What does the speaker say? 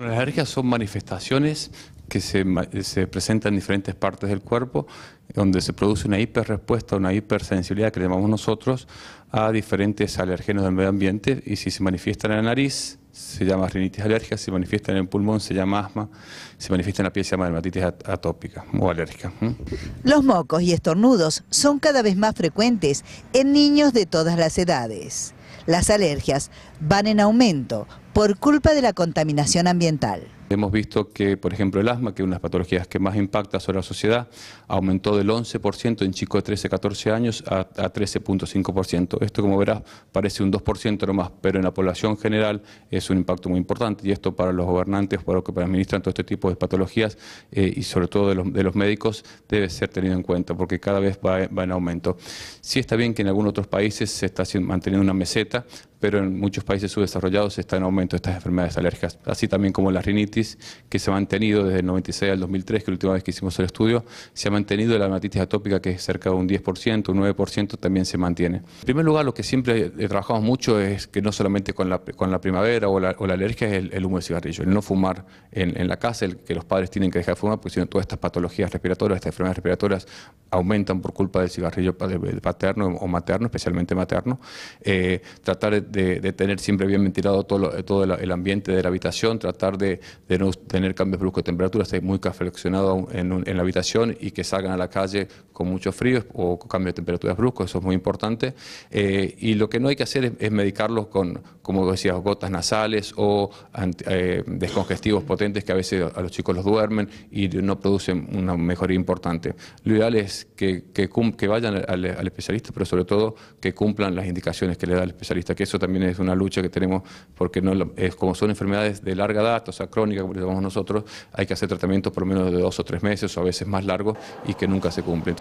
Las alergias son manifestaciones que se, presentan en diferentes partes del cuerpo, donde se produce una hiperrespuesta, una hipersensibilidad que llamamos nosotros a diferentes alergenos del medio ambiente y si se manifiestan en la nariz se llama rinitis alérgica, si se manifiestan en el pulmón se llama asma, si se manifiesta en la piel se llama dermatitis atópica o alérgica. Los mocos y estornudos son cada vez más frecuentes en niños de todas las edades. Las alergias van en aumento por culpa de la contaminación ambiental. Hemos visto que, por ejemplo, el asma, que es una de las patologías que más impacta sobre la sociedad, aumentó del 11% en chicos de 13 14 años a, 13.5%. Esto, como verás, parece un 2% nomás, pero en la población general es un impacto muy importante y esto para los gobernantes, para los que administran todo este tipo de patologías eh, y sobre todo de los, médicos debe ser tenido en cuenta porque cada vez va, va en aumento. Sí está bien que en algunos otros países se está manteniendo una meseta, pero en muchos países subdesarrollados está en aumento estas enfermedades alérgicas, así también como la rinitis que se ha mantenido desde el 96 al 2003, que es la última vez que hicimos el estudio, se ha mantenido la dermatitis atópica que es cerca de un 10%, un 9% también se mantiene. En primer lugar, lo que siempre eh, trabajamos mucho es que no solamente con la, con la primavera o la, alergia es el, humo de cigarrillo, el no fumar en, la casa, el que los padres tienen que dejar de fumar, porque si no todas estas patologías respiratorias, estas enfermedades respiratorias aumentan por culpa del cigarrillo paterno o materno, especialmente materno. Eh, tratar de, tener siempre bien ventilado todo, todo el ambiente de la habitación, tratar de, de no tener cambios bruscos de temperatura, estar muy café en, en la habitación y que salgan a la calle con mucho frío o con cambios de temperaturas bruscos, eso es muy importante. Eh, y lo que no hay que hacer es, medicarlos con, como decías, gotas nasales o eh, descongestivos potentes que a veces a los chicos los duermen y no producen una mejoría importante. Lo ideal es que, vayan al, especialista, pero sobre todo que cumplan las indicaciones que le da el especialista, que eso también es una lucha que tenemos porque como son enfermedades de larga data, o sea, crónicas, como nosotros, hay que hacer tratamientos por lo menos de dos o tres meses o a veces más largos y que nunca se cumplen.